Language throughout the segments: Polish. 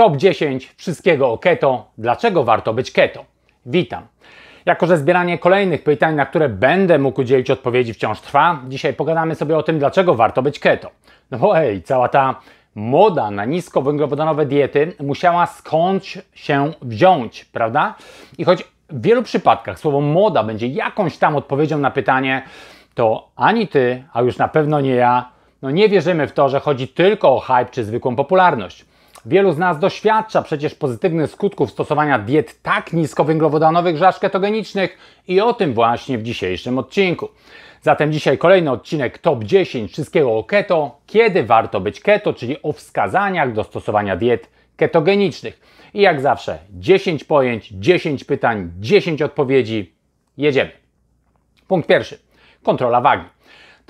Top 10 wszystkiego o keto. Dlaczego warto być keto? Witam. Jako, że zbieranie kolejnych pytań, na które będę mógł udzielić odpowiedzi wciąż trwa, dzisiaj pogadamy sobie o tym, dlaczego warto być keto. No bo hej, cała ta moda na niskowęglowodanowe diety musiała skądś się wziąć, prawda? I choć w wielu przypadkach słowo moda będzie jakąś tam odpowiedzią na pytanie, to ani ty, a już na pewno nie ja, no nie wierzymy w to, że chodzi tylko o hype czy zwykłą popularność. Wielu z nas doświadcza przecież pozytywnych skutków stosowania diet tak niskowęglowodanowych, że aż ketogenicznych i o tym właśnie w dzisiejszym odcinku. Zatem dzisiaj kolejny odcinek TOP 10 wszystkiego o keto, kiedy warto być keto, czyli o wskazaniach do stosowania diet ketogenicznych. I jak zawsze 10 pojęć, 10 pytań, 10 odpowiedzi. Jedziemy. Punkt pierwszy. Kontrola wagi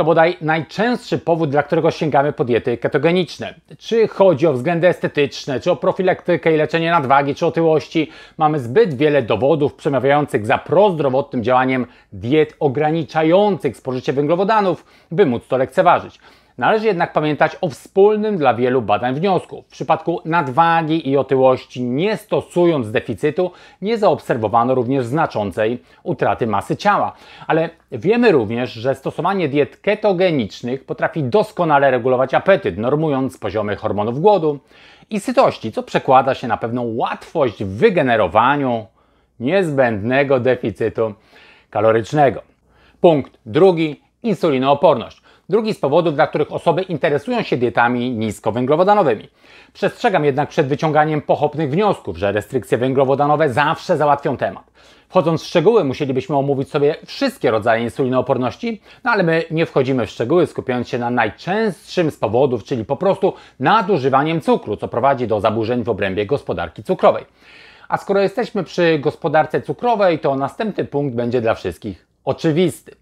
to bodaj najczęstszy powód, dla którego sięgamy po diety ketogeniczne. Czy chodzi o względy estetyczne, czy o profilaktykę i leczenie nadwagi, czy otyłości, mamy zbyt wiele dowodów przemawiających za prozdrowotnym działaniem diet ograniczających spożycie węglowodanów, by móc to lekceważyć. Należy jednak pamiętać o wspólnym dla wielu badań wniosku. W przypadku nadwagi i otyłości, nie stosując deficytu, nie zaobserwowano również znaczącej utraty masy ciała. Ale wiemy również, że stosowanie diet ketogenicznych potrafi doskonale regulować apetyt, normując poziomy hormonów głodu i sytości, co przekłada się na pewną łatwość w wygenerowaniu niezbędnego deficytu kalorycznego. Punkt drugi: insulinooporność drugi z powodów, dla których osoby interesują się dietami niskowęglowodanowymi. Przestrzegam jednak przed wyciąganiem pochopnych wniosków, że restrykcje węglowodanowe zawsze załatwią temat. Wchodząc w szczegóły, musielibyśmy omówić sobie wszystkie rodzaje insulinooporności, no ale my nie wchodzimy w szczegóły, skupiając się na najczęstszym z powodów, czyli po prostu nadużywaniem cukru, co prowadzi do zaburzeń w obrębie gospodarki cukrowej. A skoro jesteśmy przy gospodarce cukrowej, to następny punkt będzie dla wszystkich oczywisty.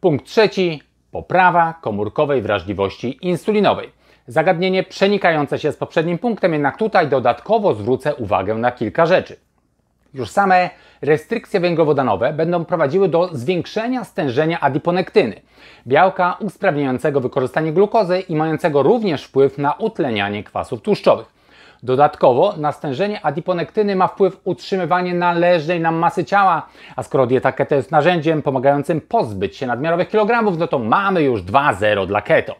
Punkt trzeci Poprawa komórkowej wrażliwości insulinowej. Zagadnienie przenikające się z poprzednim punktem, jednak tutaj dodatkowo zwrócę uwagę na kilka rzeczy. Już same restrykcje węglowodanowe będą prowadziły do zwiększenia stężenia adiponektyny, białka usprawniającego wykorzystanie glukozy i mającego również wpływ na utlenianie kwasów tłuszczowych. Dodatkowo nastężenie adiponektyny ma wpływ utrzymywanie należnej nam masy ciała, a skoro dieta keto jest narzędziem pomagającym pozbyć się nadmiarowych kilogramów, no to mamy już 2-0 dla keto.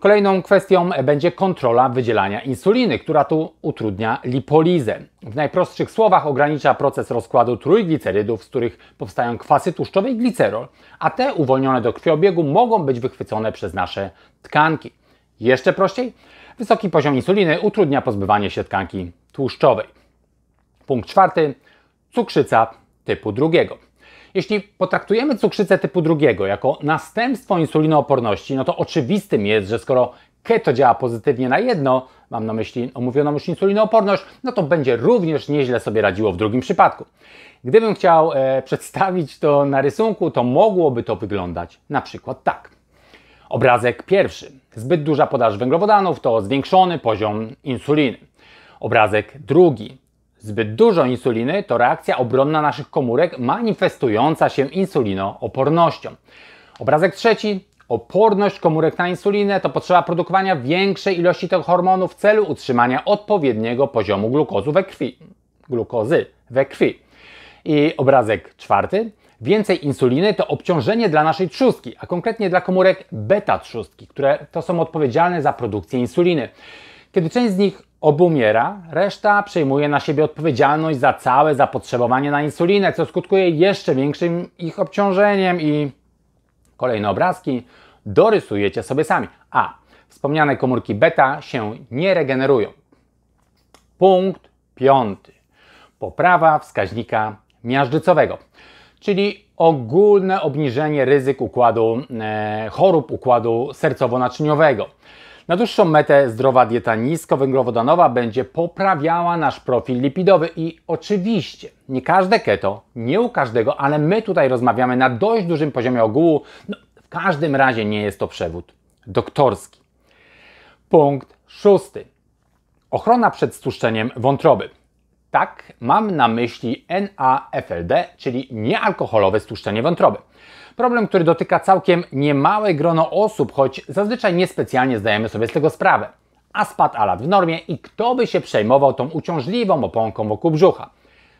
Kolejną kwestią będzie kontrola wydzielania insuliny, która tu utrudnia lipolizę. W najprostszych słowach ogranicza proces rozkładu trójglicerydów, z których powstają kwasy tłuszczowe i glicerol, a te uwolnione do krwiobiegu mogą być wychwycone przez nasze tkanki. Jeszcze prościej, wysoki poziom insuliny utrudnia pozbywanie się tkanki tłuszczowej. Punkt czwarty, cukrzyca typu drugiego. Jeśli potraktujemy cukrzycę typu drugiego jako następstwo insulinooporności, no to oczywistym jest, że skoro keto działa pozytywnie na jedno, mam na myśli omówioną już insulinooporność, no to będzie również nieźle sobie radziło w drugim przypadku. Gdybym chciał e, przedstawić to na rysunku, to mogłoby to wyglądać na przykład tak. Obrazek pierwszy. Zbyt duża podaż węglowodanów to zwiększony poziom insuliny. Obrazek drugi. Zbyt dużo insuliny to reakcja obronna naszych komórek manifestująca się insulinoopornością. Obrazek trzeci. Oporność komórek na insulinę to potrzeba produkowania większej ilości tego hormonu w celu utrzymania odpowiedniego poziomu glukozy we krwi. Glukozy we krwi. I obrazek czwarty. Więcej insuliny to obciążenie dla naszej trzustki, a konkretnie dla komórek beta trzustki, które to są odpowiedzialne za produkcję insuliny. Kiedy część z nich obumiera, reszta przejmuje na siebie odpowiedzialność za całe zapotrzebowanie na insulinę, co skutkuje jeszcze większym ich obciążeniem i kolejne obrazki dorysujecie sobie sami. A wspomniane komórki beta się nie regenerują. Punkt piąty. Poprawa wskaźnika miażdżycowego czyli ogólne obniżenie ryzyk układu e, chorób układu sercowo-naczyniowego. Na dłuższą metę zdrowa dieta niskowęglowodanowa będzie poprawiała nasz profil lipidowy i oczywiście nie każde keto, nie u każdego, ale my tutaj rozmawiamy na dość dużym poziomie ogółu. No, w każdym razie nie jest to przewód doktorski. Punkt szósty. Ochrona przed stłuszczeniem wątroby. Tak, mam na myśli NAFLD, czyli niealkoholowe stłuszczenie wątroby. Problem, który dotyka całkiem niemałe grono osób, choć zazwyczaj niespecjalnie zdajemy sobie z tego sprawę. A spadł alat w normie i kto by się przejmował tą uciążliwą oponką wokół brzucha.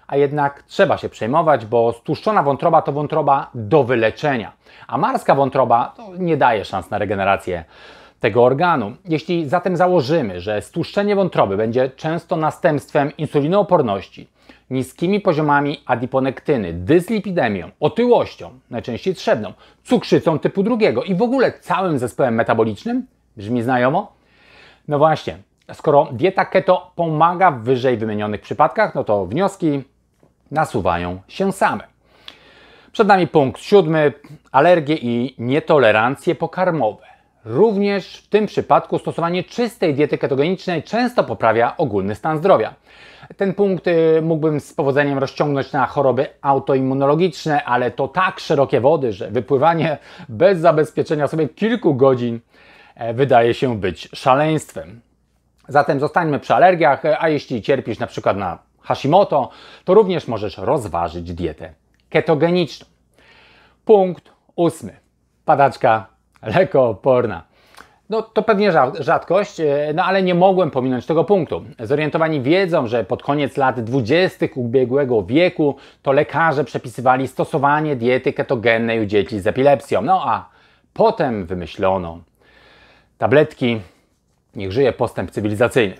A jednak trzeba się przejmować, bo stłuszczona wątroba to wątroba do wyleczenia, a marska wątroba to nie daje szans na regenerację tego organu. Jeśli zatem założymy, że stłuszczenie wątroby będzie często następstwem insulinooporności, niskimi poziomami adiponektyny, dyslipidemią, otyłością, najczęściej trzewną, cukrzycą typu drugiego i w ogóle całym zespołem metabolicznym, brzmi znajomo? No właśnie, skoro dieta keto pomaga w wyżej wymienionych przypadkach, no to wnioski nasuwają się same. Przed nami punkt siódmy: alergie i nietolerancje pokarmowe. Również w tym przypadku stosowanie czystej diety ketogenicznej często poprawia ogólny stan zdrowia. Ten punkt y, mógłbym z powodzeniem rozciągnąć na choroby autoimmunologiczne, ale to tak szerokie wody, że wypływanie bez zabezpieczenia sobie kilku godzin e, wydaje się być szaleństwem. Zatem zostańmy przy alergiach, e, a jeśli cierpisz na przykład na Hashimoto, to również możesz rozważyć dietę ketogeniczną. Punkt ósmy. Padaczka lekooporna. No to pewnie rzadkość, e, no ale nie mogłem pominąć tego punktu. Zorientowani wiedzą, że pod koniec lat 20. ubiegłego wieku to lekarze przepisywali stosowanie diety ketogennej u dzieci z epilepsją. No a potem wymyślono tabletki, niech żyje postęp cywilizacyjny.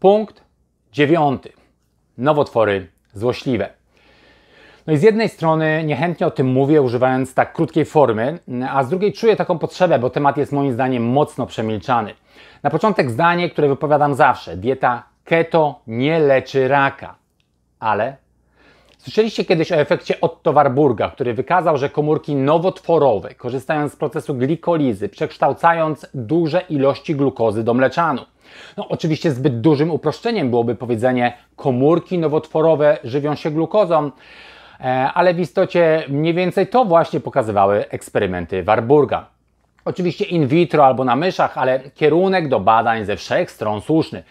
Punkt dziewiąty. Nowotwory złośliwe. No i z jednej strony niechętnie o tym mówię, używając tak krótkiej formy, a z drugiej czuję taką potrzebę, bo temat jest moim zdaniem mocno przemilczany. Na początek zdanie, które wypowiadam zawsze: dieta keto nie leczy raka. Ale Słyszeliście kiedyś o efekcie Otto Warburga, który wykazał, że komórki nowotworowe, korzystając z procesu glikolizy, przekształcając duże ilości glukozy do mleczanu. No, oczywiście zbyt dużym uproszczeniem byłoby powiedzenie komórki nowotworowe żywią się glukozą, E, ale w istocie mniej więcej to właśnie pokazywały eksperymenty Warburga. Oczywiście in vitro albo na myszach, ale kierunek do badań ze wszech stron słuszny.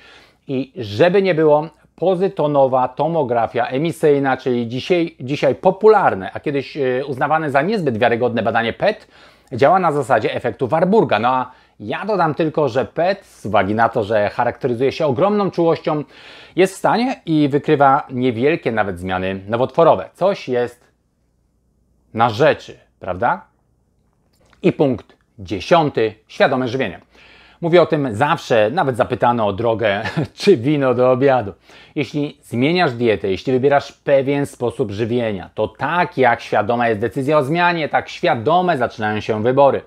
I żeby nie było, pozytonowa tomografia emisyjna, czyli dzisiaj, dzisiaj popularne, a kiedyś e, uznawane za niezbyt wiarygodne badanie PET, działa na zasadzie efektu Warburga. No a ja dodam tylko, że PET, z uwagi na to, że charakteryzuje się ogromną czułością, jest w stanie i wykrywa niewielkie nawet zmiany nowotworowe. Coś jest na rzeczy, prawda? I punkt dziesiąty, świadome żywienie. Mówię o tym zawsze, nawet zapytano o drogę czy wino do obiadu. Jeśli zmieniasz dietę, jeśli wybierasz pewien sposób żywienia, to tak jak świadoma jest decyzja o zmianie, tak świadome zaczynają się wybory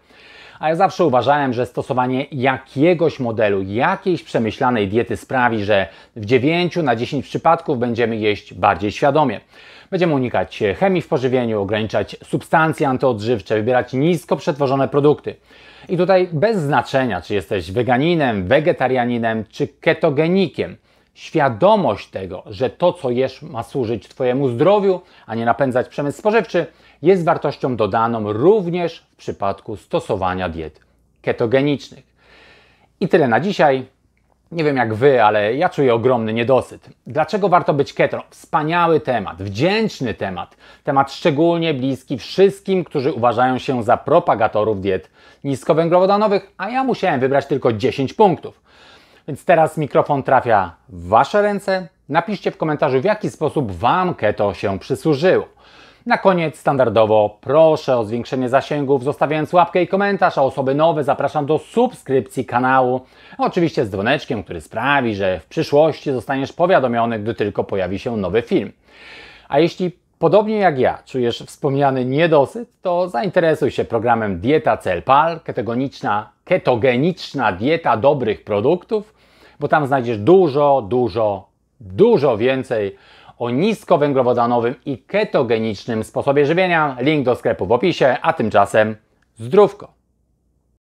a ja zawsze uważałem, że stosowanie jakiegoś modelu, jakiejś przemyślanej diety sprawi, że w 9 na 10 przypadków będziemy jeść bardziej świadomie. Będziemy unikać chemii w pożywieniu, ograniczać substancje antyodżywcze, wybierać nisko przetworzone produkty. I tutaj bez znaczenia, czy jesteś weganinem, wegetarianinem czy ketogenikiem – świadomość tego, że to, co jesz, ma służyć Twojemu zdrowiu, a nie napędzać przemysł spożywczy, jest wartością dodaną również w przypadku stosowania diet ketogenicznych. I tyle na dzisiaj. Nie wiem jak Wy, ale ja czuję ogromny niedosyt. Dlaczego warto być keto? Wspaniały temat, wdzięczny temat. Temat szczególnie bliski wszystkim, którzy uważają się za propagatorów diet niskowęglowodanowych, a ja musiałem wybrać tylko 10 punktów. Więc teraz mikrofon trafia w Wasze ręce. Napiszcie w komentarzu, w jaki sposób Wam keto się przysłużyło. Na koniec standardowo proszę o zwiększenie zasięgów, zostawiając łapkę i komentarz, a osoby nowe zapraszam do subskrypcji kanału. Oczywiście z dzwoneczkiem, który sprawi, że w przyszłości zostaniesz powiadomiony, gdy tylko pojawi się nowy film. A jeśli Podobnie jak ja czujesz wspomniany niedosyt, to zainteresuj się programem Dieta Celpal, ketogeniczna, ketogeniczna dieta dobrych produktów, bo tam znajdziesz dużo, dużo, dużo więcej o niskowęglowodanowym i ketogenicznym sposobie żywienia. Link do sklepu w opisie, a tymczasem zdrówko!